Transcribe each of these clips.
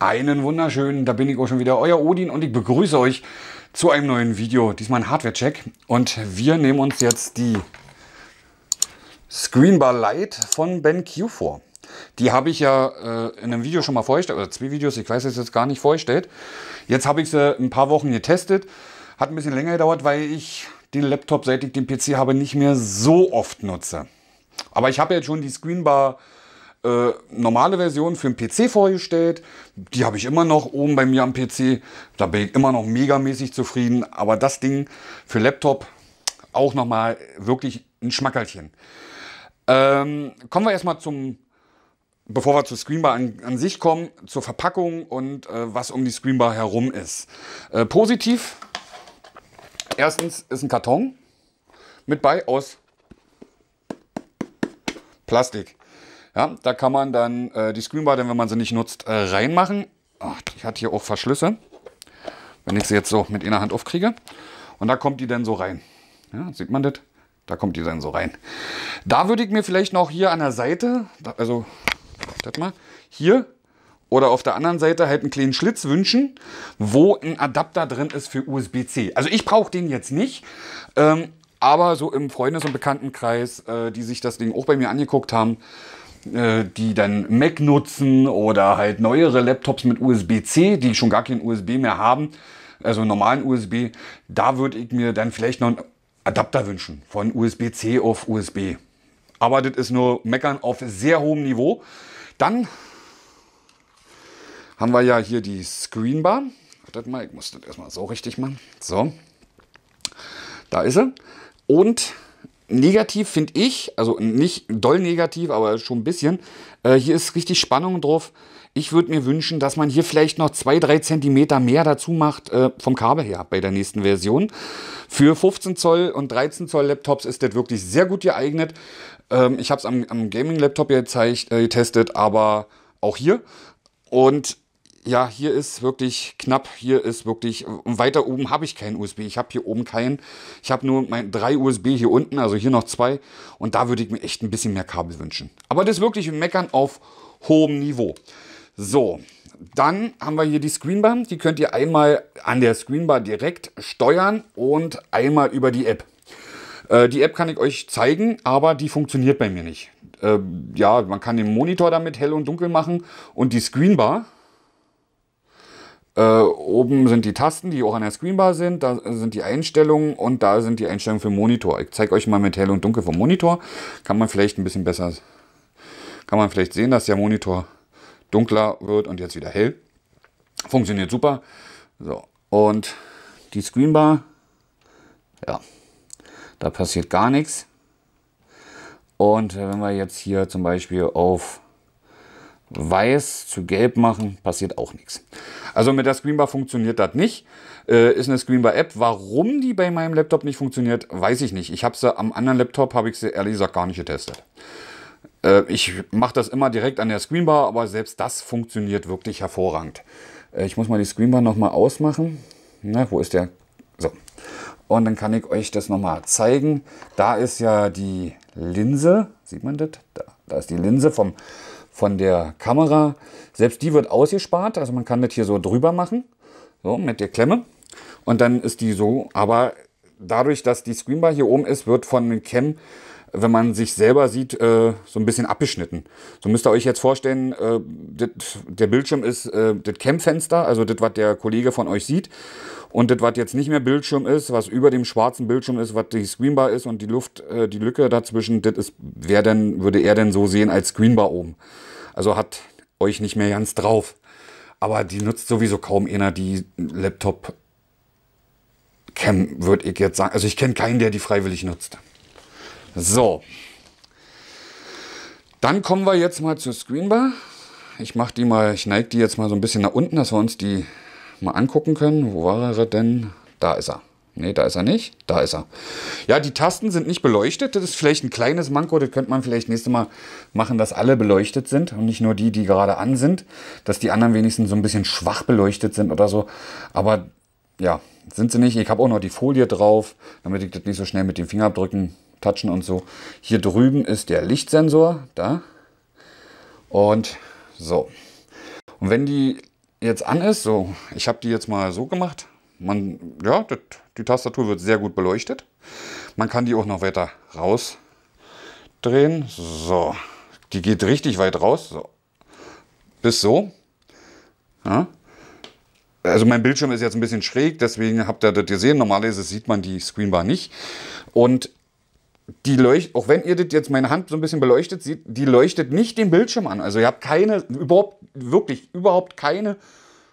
Einen wunderschönen, da bin ich auch schon wieder, euer Odin und ich begrüße euch zu einem neuen Video. Diesmal ein Hardware-Check und wir nehmen uns jetzt die Screenbar Lite von BenQ vor. Die habe ich ja äh, in einem Video schon mal vorgestellt, oder zwei Videos, ich weiß es jetzt gar nicht, vorgestellt. Jetzt habe ich sie ein paar Wochen getestet. Hat ein bisschen länger gedauert, weil ich den Laptop, seit ich den PC habe, nicht mehr so oft nutze. Aber ich habe jetzt schon die Screenbar äh, normale Version für den PC vorgestellt. Die habe ich immer noch oben bei mir am PC. Da bin ich immer noch megamäßig zufrieden. Aber das Ding für Laptop auch nochmal wirklich ein Schmackerlchen. Ähm, kommen wir erstmal zum bevor wir zur Screenbar an, an sich kommen, zur Verpackung und äh, was um die Screenbar herum ist. Äh, positiv, erstens ist ein Karton mit bei aus Plastik. Ja, da kann man dann äh, die Screenbar, denn wenn man sie nicht nutzt, äh, reinmachen. Ach, die hat hier auch Verschlüsse, wenn ich sie jetzt so mit einer Hand aufkriege. Und da kommt die dann so rein. Ja, sieht man das? Da kommt die dann so rein. Da würde ich mir vielleicht noch hier an der Seite, also das mal, hier oder auf der anderen Seite halt einen kleinen Schlitz wünschen, wo ein Adapter drin ist für USB-C. Also ich brauche den jetzt nicht, ähm, aber so im Freundes- und Bekanntenkreis, äh, die sich das Ding auch bei mir angeguckt haben, äh, die dann Mac nutzen oder halt neuere Laptops mit USB-C, die schon gar keinen USB mehr haben, also normalen USB, da würde ich mir dann vielleicht noch einen Adapter wünschen von USB-C auf USB. Aber das ist nur Meckern auf sehr hohem Niveau. Dann haben wir ja hier die Screenbar. Wartet mal, ich muss das erstmal so richtig machen. So, da ist sie. Und negativ finde ich, also nicht doll negativ, aber schon ein bisschen, äh, hier ist richtig Spannung drauf. Ich würde mir wünschen, dass man hier vielleicht noch zwei, drei Zentimeter mehr dazu macht äh, vom Kabel her bei der nächsten Version. Für 15 Zoll und 13 Zoll Laptops ist das wirklich sehr gut geeignet. Ähm, ich habe es am, am Gaming-Laptop gezeigt, äh, getestet, aber auch hier. Und ja, hier ist wirklich knapp, hier ist wirklich, weiter oben habe ich keinen USB, ich habe hier oben keinen, ich habe nur mein, drei USB hier unten, also hier noch zwei und da würde ich mir echt ein bisschen mehr Kabel wünschen. Aber das ist wirklich ein Meckern auf hohem Niveau. So, dann haben wir hier die Screenbar. Die könnt ihr einmal an der Screenbar direkt steuern und einmal über die App. Äh, die App kann ich euch zeigen, aber die funktioniert bei mir nicht. Äh, ja, man kann den Monitor damit hell und dunkel machen und die Screenbar. Äh, oben sind die Tasten, die auch an der Screenbar sind. Da sind die Einstellungen und da sind die Einstellungen für Monitor. Ich zeige euch mal mit hell und dunkel vom Monitor. Kann man vielleicht ein bisschen besser, kann man vielleicht sehen, dass der Monitor dunkler wird und jetzt wieder hell. Funktioniert super. So, und die Screenbar, ja, da passiert gar nichts. Und äh, wenn wir jetzt hier zum Beispiel auf weiß zu gelb machen, passiert auch nichts. Also mit der Screenbar funktioniert das nicht. Äh, ist eine Screenbar-App. Warum die bei meinem Laptop nicht funktioniert, weiß ich nicht. Ich habe sie am anderen Laptop, habe ich sie ehrlich gesagt gar nicht getestet. Äh, ich mache das immer direkt an der Screenbar, aber selbst das funktioniert wirklich hervorragend. Äh, ich muss mal die Screenbar nochmal ausmachen. Na, wo ist der? So. Und dann kann ich euch das nochmal zeigen. Da ist ja die Linse. Sieht man das? Da, da ist die Linse vom, von der Kamera. Selbst die wird ausgespart. Also man kann das hier so drüber machen. So, mit der Klemme. Und dann ist die so. Aber dadurch, dass die Screenbar hier oben ist, wird von dem Cam wenn man sich selber sieht, äh, so ein bisschen abgeschnitten. So müsst ihr euch jetzt vorstellen, äh, dit, der Bildschirm ist äh, das Cam-Fenster, also das, was der Kollege von euch sieht. Und das, was jetzt nicht mehr Bildschirm ist, was über dem schwarzen Bildschirm ist, was die Screenbar ist und die Luft, äh, die Lücke dazwischen, das wer denn, würde er denn so sehen als Screenbar oben? Also hat euch nicht mehr ganz drauf. Aber die nutzt sowieso kaum einer, die Laptop Cam, würde ich jetzt sagen. Also ich kenne keinen, der die freiwillig nutzt. So. Dann kommen wir jetzt mal zur Screenbar. Ich mache die mal, ich neige die jetzt mal so ein bisschen nach unten, dass wir uns die mal angucken können. Wo war er denn? Da ist er. Ne, da ist er nicht. Da ist er. Ja, die Tasten sind nicht beleuchtet. Das ist vielleicht ein kleines Manko. Das könnte man vielleicht nächstes Mal machen, dass alle beleuchtet sind und nicht nur die, die gerade an sind. Dass die anderen wenigstens so ein bisschen schwach beleuchtet sind oder so. Aber ja, sind sie nicht. Ich habe auch noch die Folie drauf, damit ich das nicht so schnell mit dem Fingerabdrücken Touchen und so. Hier drüben ist der Lichtsensor, da. Und so. Und wenn die jetzt an ist, so, ich habe die jetzt mal so gemacht, man, ja, das, die Tastatur wird sehr gut beleuchtet. Man kann die auch noch weiter rausdrehen. So, die geht richtig weit raus. So. Bis so. Ja. Also mein Bildschirm ist jetzt ein bisschen schräg, deswegen habt ihr das gesehen. Normalerweise sieht man die Screenbar nicht. Und die leuchtet, auch wenn ihr das jetzt meine Hand so ein bisschen beleuchtet sieht, die leuchtet nicht den Bildschirm an. Also ihr habt keine, überhaupt, wirklich, überhaupt keine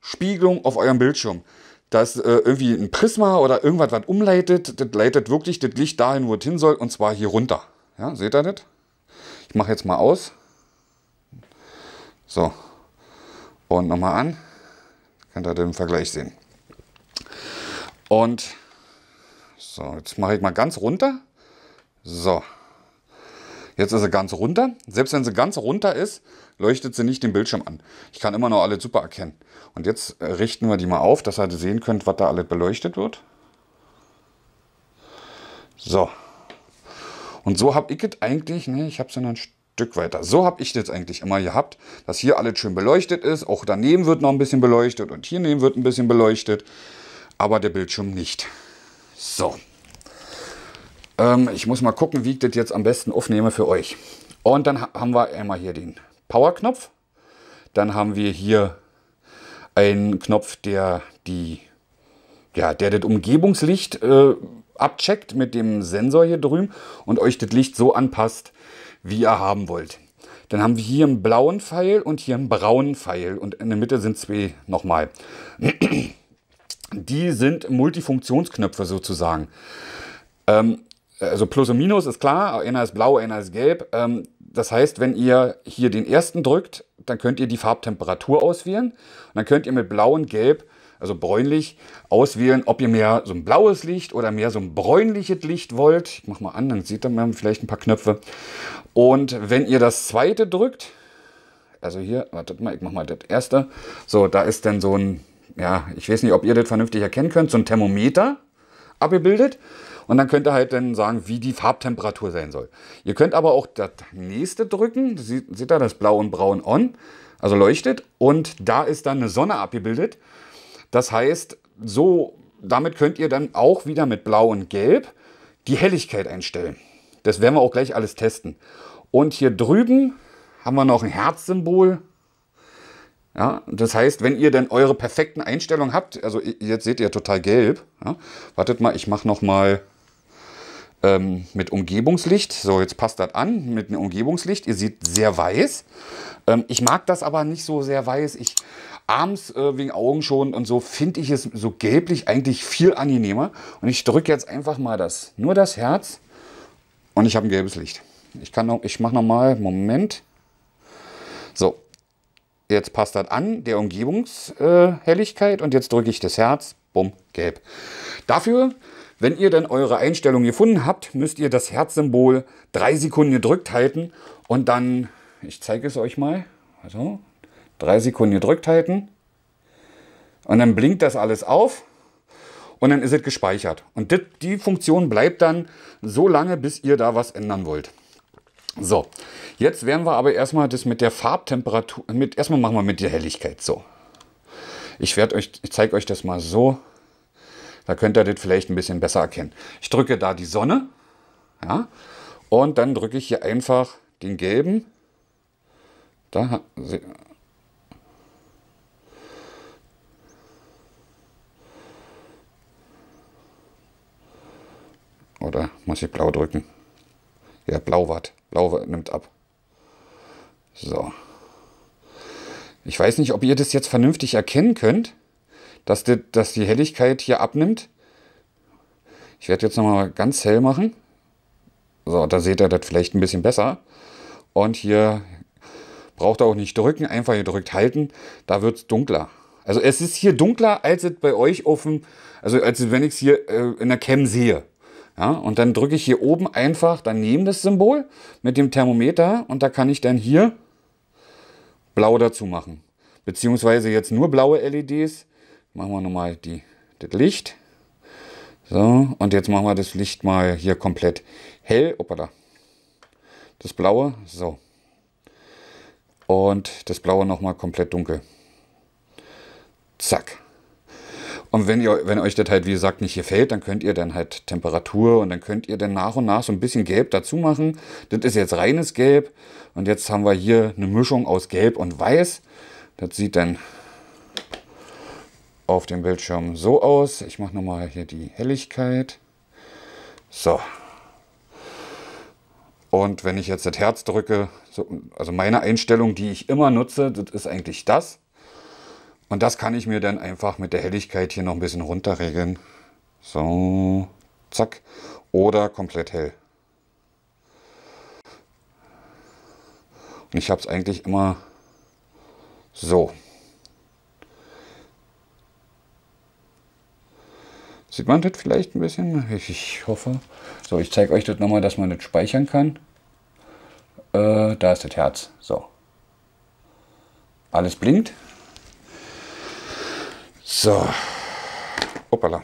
Spiegelung auf eurem Bildschirm. Das äh, irgendwie ein Prisma oder irgendwas, was umleitet, das leitet wirklich das Licht dahin, wo es hin soll, und zwar hier runter. Ja, seht ihr das? Ich mache jetzt mal aus. So. Und nochmal an. Könnt ihr den Vergleich sehen. Und so, jetzt mache ich mal ganz runter. So. Jetzt ist sie ganz runter. Selbst wenn sie ganz runter ist, leuchtet sie nicht den Bildschirm an. Ich kann immer noch alle super erkennen. Und jetzt äh, richten wir die mal auf, dass ihr sehen könnt, was da alles beleuchtet wird. So. Und so habe ich es eigentlich, ne, ich habe es noch ein Stück weiter. So habe ich das eigentlich immer gehabt, dass hier alles schön beleuchtet ist. Auch daneben wird noch ein bisschen beleuchtet und hier neben wird ein bisschen beleuchtet. Aber der Bildschirm nicht. So. Ähm, ich muss mal gucken, wie ich das jetzt am besten aufnehme für euch. Und dann haben wir einmal hier den Power-Knopf. Dann haben wir hier einen Knopf, der die, ja, der das Umgebungslicht äh, abcheckt mit dem Sensor hier drüben und euch das Licht so anpasst, wie ihr haben wollt. Dann haben wir hier einen blauen Pfeil und hier einen braunen Pfeil und in der Mitte sind zwei nochmal. Die sind Multifunktionsknöpfe sozusagen. Ähm, also Plus und Minus ist klar, einer ist blau, einer ist gelb. Ähm, das heißt, wenn ihr hier den ersten drückt, dann könnt ihr die Farbtemperatur auswählen. Und dann könnt ihr mit blau und gelb, also bräunlich, auswählen, ob ihr mehr so ein blaues Licht oder mehr so ein bräunliches Licht wollt. Ich mach mal an, dann seht ihr vielleicht ein paar Knöpfe. Und wenn ihr das zweite drückt, also hier, wartet mal, ich mach mal das erste. So, da ist dann so ein, ja, ich weiß nicht, ob ihr das vernünftig erkennen könnt, so ein Thermometer abgebildet. Und dann könnt ihr halt dann sagen, wie die Farbtemperatur sein soll. Ihr könnt aber auch das nächste drücken. Seht, seht ihr das Blau und Braun on? Also leuchtet. Und da ist dann eine Sonne abgebildet. Das heißt, so, damit könnt ihr dann auch wieder mit Blau und Gelb die Helligkeit einstellen. Das werden wir auch gleich alles testen. Und hier drüben haben wir noch ein Herzsymbol. Ja, das heißt, wenn ihr dann eure perfekten Einstellungen habt, also jetzt seht ihr total gelb. Ja, wartet mal, ich mache noch mal ähm, mit Umgebungslicht. So, jetzt passt das an mit einem Umgebungslicht. Ihr seht sehr weiß. Ähm, ich mag das aber nicht so sehr weiß. Ich abends äh, wegen Augen schon und so finde ich es so gelblich eigentlich viel angenehmer. Und ich drücke jetzt einfach mal das, nur das Herz und ich habe ein gelbes Licht. Ich kann noch, ich mache nochmal, Moment. So, jetzt passt das an, der Umgebungshelligkeit äh, und jetzt drücke ich das Herz, bumm, gelb. Dafür wenn ihr dann eure Einstellung gefunden habt, müsst ihr das Herzsymbol drei Sekunden gedrückt halten und dann, ich zeige es euch mal, also drei Sekunden gedrückt halten und dann blinkt das alles auf und dann ist es gespeichert. Und dit, die Funktion bleibt dann so lange, bis ihr da was ändern wollt. So, jetzt werden wir aber erstmal das mit der Farbtemperatur, mit, erstmal machen wir mit der Helligkeit so. Ich ich zeige euch das mal so. Da könnt ihr das vielleicht ein bisschen besser erkennen. Ich drücke da die Sonne. Ja, und dann drücke ich hier einfach den gelben. Da, Oder muss ich blau drücken? Ja, blau wart. Blau nimmt ab. So. Ich weiß nicht, ob ihr das jetzt vernünftig erkennen könnt dass die, dass die Helligkeit hier abnimmt. Ich werde jetzt nochmal ganz hell machen. So, da seht ihr das vielleicht ein bisschen besser. Und hier braucht ihr auch nicht drücken, einfach drückt halten. Da wird es dunkler. Also es ist hier dunkler, als es bei euch auf also als wenn ich es hier äh, in der Cam sehe. Ja, und dann drücke ich hier oben einfach daneben das Symbol mit dem Thermometer und da kann ich dann hier blau dazu machen. Beziehungsweise jetzt nur blaue LEDs Machen wir nochmal die, das Licht. So, und jetzt machen wir das Licht mal hier komplett hell. Opa, da. Das Blaue, so. Und das Blaue nochmal komplett dunkel. Zack. Und wenn, ihr, wenn euch das halt, wie gesagt, nicht gefällt, dann könnt ihr dann halt Temperatur und dann könnt ihr dann nach und nach so ein bisschen Gelb dazu machen. Das ist jetzt reines Gelb. Und jetzt haben wir hier eine Mischung aus Gelb und Weiß. Das sieht dann auf dem Bildschirm so aus. Ich mache nochmal hier die Helligkeit. So. Und wenn ich jetzt das Herz drücke, also meine Einstellung, die ich immer nutze, das ist eigentlich das. Und das kann ich mir dann einfach mit der Helligkeit hier noch ein bisschen runterregeln. So, zack. Oder komplett hell. Und ich habe es eigentlich immer so. Sieht man das vielleicht ein bisschen? Ich hoffe. So, ich zeige euch das nochmal, dass man das speichern kann. Äh, da ist das Herz. So. Alles blinkt. So. Hoppala.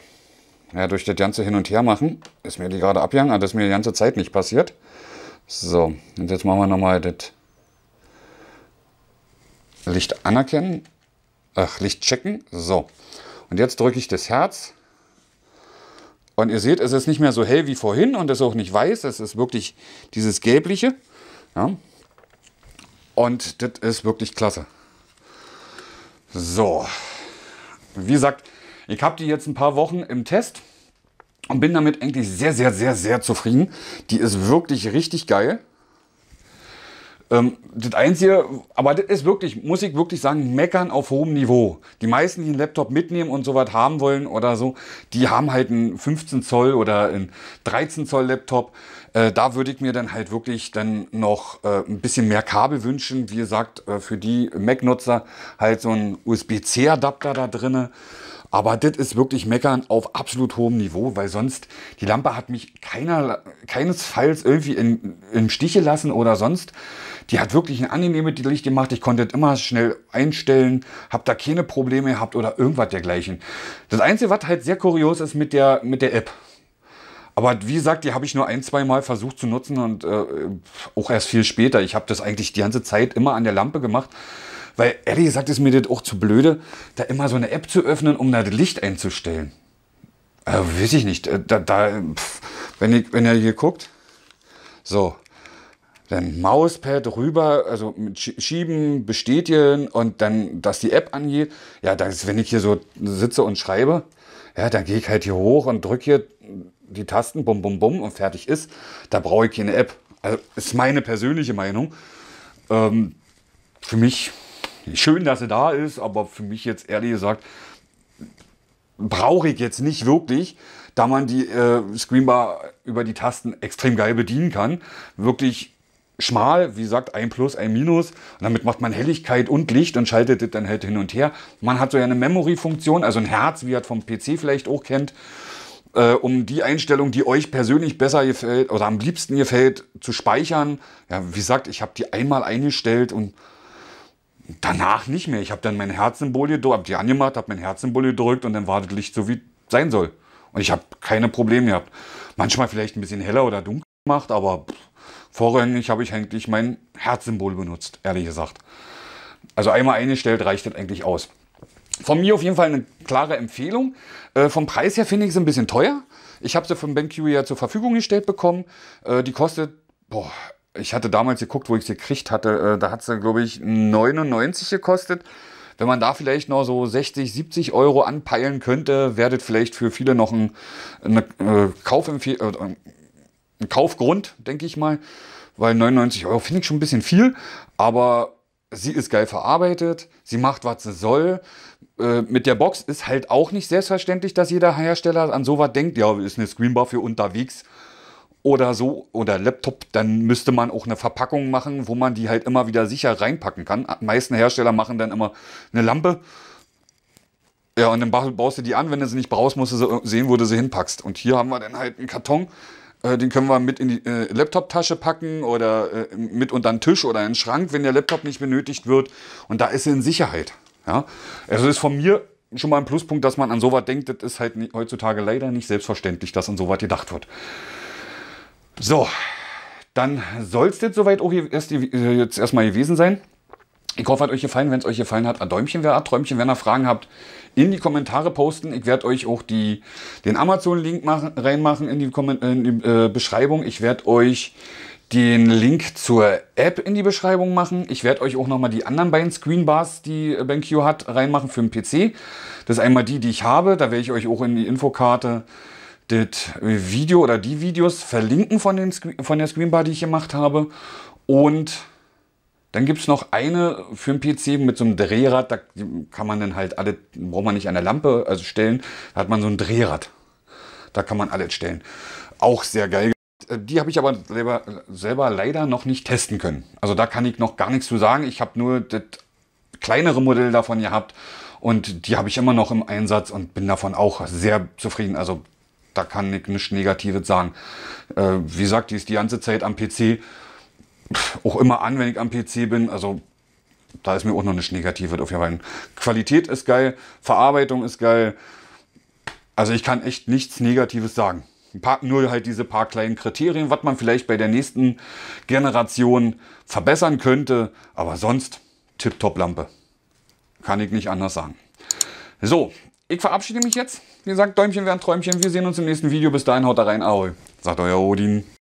Ja, durch das ganze Hin und Her machen ist mir die gerade abgegangen. aber Das ist mir die ganze Zeit nicht passiert. So, und jetzt machen wir nochmal das Licht anerkennen. Ach, Licht checken. So. Und jetzt drücke ich das Herz. Und ihr seht, es ist nicht mehr so hell wie vorhin und es ist auch nicht weiß, es ist wirklich dieses gelbliche. Ja. Und das ist wirklich klasse. So, wie gesagt, ich habe die jetzt ein paar Wochen im Test und bin damit eigentlich sehr, sehr, sehr, sehr zufrieden. Die ist wirklich richtig geil. Ähm, das Einzige, aber das ist wirklich, muss ich wirklich sagen, meckern auf hohem Niveau. Die meisten, die einen Laptop mitnehmen und sowas haben wollen oder so, die haben halt einen 15 Zoll oder einen 13 Zoll Laptop. Äh, da würde ich mir dann halt wirklich dann noch äh, ein bisschen mehr Kabel wünschen. Wie gesagt, äh, für die Mac-Nutzer halt so ein USB-C-Adapter da drinne. Aber das ist wirklich meckern auf absolut hohem Niveau, weil sonst die Lampe hat mich keiner, keinesfalls irgendwie in, im Stiche lassen oder sonst. Die hat wirklich ein angenehme Licht gemacht. Ich konnte das immer schnell einstellen, habe da keine Probleme gehabt oder irgendwas dergleichen. Das Einzige, was halt sehr kurios ist mit der, mit der App. Aber wie gesagt, die habe ich nur ein, zwei Mal versucht zu nutzen und äh, auch erst viel später. Ich habe das eigentlich die ganze Zeit immer an der Lampe gemacht, weil ehrlich gesagt ist mir das auch zu blöde, da immer so eine App zu öffnen, um da das Licht einzustellen. Äh, weiß ich nicht. Äh, da, da pff, wenn, ihr, wenn ihr hier guckt, so, dann Mauspad rüber, also mit schieben, bestätigen und dann, dass die App angeht. Ja, das, wenn ich hier so sitze und schreibe, ja, dann gehe ich halt hier hoch und drücke hier die Tasten, bum, bum, bum und fertig ist. Da brauche ich keine App. Also ist meine persönliche Meinung. Ähm, für mich schön, dass sie da ist, aber für mich jetzt ehrlich gesagt brauche ich jetzt nicht wirklich, da man die äh, Screenbar über die Tasten extrem geil bedienen kann. Wirklich schmal, wie gesagt, ein Plus, ein Minus. Und damit macht man Helligkeit und Licht und schaltet es dann halt hin und her. Man hat so eine Memory-Funktion, also ein Herz, wie ihr es vom PC vielleicht auch kennt, äh, um die Einstellung, die euch persönlich besser gefällt oder am liebsten gefällt, zu speichern. Ja, wie gesagt, ich habe die einmal eingestellt und danach nicht mehr. Ich habe dann mein Herzsymbol gedrückt, habe die angemacht, habe mein Herzsymbol gedrückt und dann war das Licht so, wie sein soll. Und ich habe keine Probleme gehabt. Manchmal vielleicht ein bisschen heller oder dunkler gemacht, aber pff, vorrangig habe ich eigentlich mein Herzsymbol benutzt, ehrlich gesagt. Also einmal eingestellt reicht das eigentlich aus. Von mir auf jeden Fall eine klare Empfehlung. Äh, vom Preis her finde ich es ein bisschen teuer. Ich habe sie von BenQ ja zur Verfügung gestellt bekommen. Äh, die kostet, boah, ich hatte damals geguckt, wo ich sie gekriegt hatte. Äh, da hat sie, glaube ich, 99 gekostet. Wenn man da vielleicht noch so 60, 70 Euro anpeilen könnte, wäre das vielleicht für viele noch ein, eine äh, Kaufempfehlung äh, ein Kaufgrund, denke ich mal, weil 99 Euro finde ich schon ein bisschen viel, aber sie ist geil verarbeitet, sie macht, was sie soll. Äh, mit der Box ist halt auch nicht selbstverständlich, dass jeder Hersteller an sowas denkt, ja, ist eine Screenbar für unterwegs oder so oder Laptop, dann müsste man auch eine Verpackung machen, wo man die halt immer wieder sicher reinpacken kann. Die meisten Hersteller machen dann immer eine Lampe. Ja, und dann baust du die an, wenn du sie nicht brauchst, musst du äh, sehen, wo du sie hinpackst. Und hier haben wir dann halt einen Karton, äh, den können wir mit in die äh, Laptop-Tasche packen oder äh, mit unter den Tisch oder in den Schrank, wenn der Laptop nicht benötigt wird. Und da ist sie in Sicherheit. Ja? Also ist von mir schon mal ein Pluspunkt, dass man an sowas denkt. Das ist halt heutzutage leider nicht selbstverständlich, dass an sowas gedacht wird. So, dann soll es jetzt soweit auch äh, jetzt erstmal gewesen sein. Ich hoffe, hat euch gefallen. Wenn es euch gefallen hat, ein Däumchen wäre, ein Träumchen. Wenn ihr Fragen habt, in die Kommentare posten. Ich werde euch auch die, den Amazon-Link reinmachen in die, Komment in die äh, Beschreibung. Ich werde euch den Link zur App in die Beschreibung machen. Ich werde euch auch nochmal die anderen beiden Screenbars, die äh, BenQ hat, reinmachen für den PC. Das ist einmal die, die ich habe. Da werde ich euch auch in die Infokarte das Video oder die Videos verlinken von, den, von der Screenbar, die ich gemacht habe. Und dann gibt es noch eine für den PC mit so einem Drehrad. Da kann man dann halt alle, braucht man nicht an der Lampe also stellen. Da hat man so ein Drehrad. Da kann man alles stellen. Auch sehr geil. Äh, die habe ich aber selber, selber leider noch nicht testen können. Also da kann ich noch gar nichts zu sagen. Ich habe nur das kleinere Modell davon gehabt und die habe ich immer noch im Einsatz und bin davon auch sehr zufrieden. Also da kann ich nichts Negatives sagen. Äh, wie gesagt, die ist die ganze Zeit am PC auch immer an, wenn ich am PC bin. Also da ist mir auch noch nicht negativ auf jeden Fall. Qualität ist geil, Verarbeitung ist geil. Also ich kann echt nichts Negatives sagen. Ein Paar, nur halt diese paar kleinen Kriterien, was man vielleicht bei der nächsten Generation verbessern könnte. Aber sonst tipptopp lampe Kann ich nicht anders sagen. So, ich verabschiede mich jetzt. Wie gesagt, Däumchen wären Träumchen. Wir sehen uns im nächsten Video. Bis dahin, haut rein. Ahoi. Sagt euer Odin.